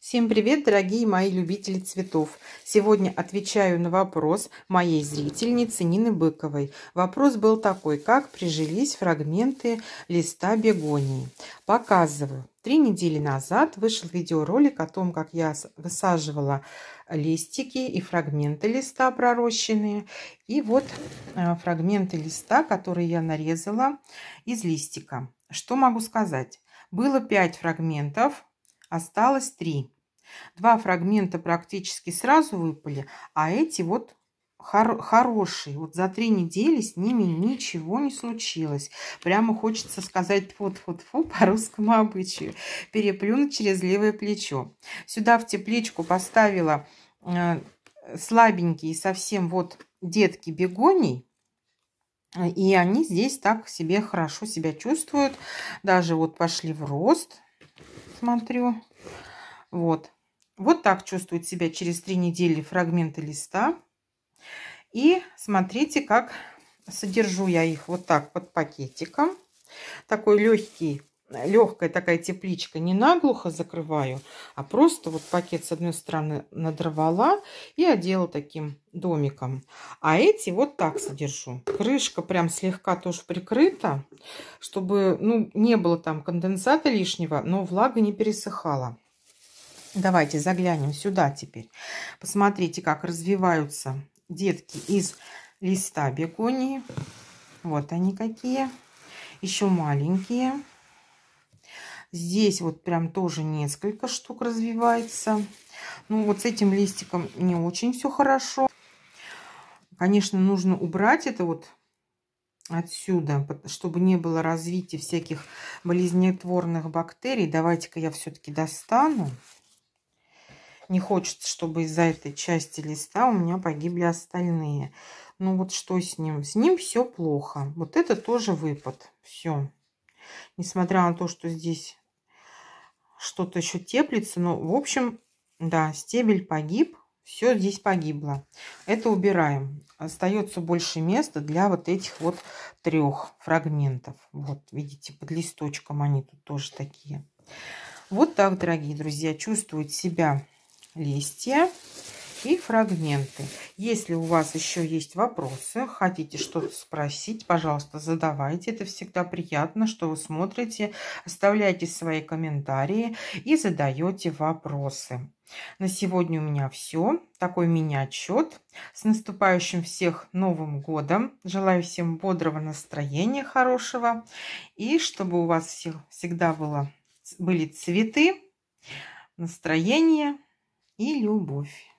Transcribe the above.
Всем привет, дорогие мои любители цветов! Сегодня отвечаю на вопрос моей зрительницы Нины Быковой. Вопрос был такой, как прижились фрагменты листа бегонии. Показываю. Три недели назад вышел видеоролик о том, как я высаживала листики и фрагменты листа пророщенные. И вот э, фрагменты листа, которые я нарезала из листика. Что могу сказать? Было пять фрагментов, Осталось три. Два фрагмента практически сразу выпали, а эти вот хор хорошие. Вот за три недели с ними ничего не случилось. Прямо хочется сказать фу-фу-фу по русскому обычаю. Переплюнуть через левое плечо. Сюда в тепличку поставила э, слабенькие совсем вот детки бегоний. И они здесь так себе хорошо себя чувствуют. Даже вот пошли в рост смотрю. Вот. Вот так чувствует себя через три недели фрагменты листа. И смотрите, как содержу я их вот так под пакетиком. Такой легкий легкая такая тепличка, не наглухо закрываю, а просто вот пакет с одной стороны надорвала и одела таким домиком. А эти вот так содержу. Крышка прям слегка тоже прикрыта, чтобы ну, не было там конденсата лишнего, но влага не пересыхала. Давайте заглянем сюда теперь. Посмотрите, как развиваются детки из листа бегонии. Вот они какие. Еще маленькие. Здесь вот прям тоже несколько штук развивается. Ну, вот с этим листиком не очень все хорошо. Конечно, нужно убрать это вот отсюда, чтобы не было развития всяких болезнетворных бактерий. Давайте-ка я все-таки достану. Не хочется, чтобы из-за этой части листа у меня погибли остальные. Ну вот что с ним? С ним все плохо. Вот это тоже выпад. Все. Несмотря на то, что здесь что-то еще теплится. но в общем, да, стебель погиб. Все здесь погибло. Это убираем. Остается больше места для вот этих вот трех фрагментов. Вот, видите, под листочком они тут тоже такие. Вот так, дорогие друзья, чувствуют себя листья и фрагменты. Если у вас еще есть вопросы, хотите что-то спросить, пожалуйста, задавайте. Это всегда приятно, что вы смотрите, оставляйте свои комментарии и задаете вопросы. На сегодня у меня все. Такой мини-отчет. С наступающим всех Новым Годом! Желаю всем бодрого настроения, хорошего. И чтобы у вас всегда было, были цветы, настроение и любовь.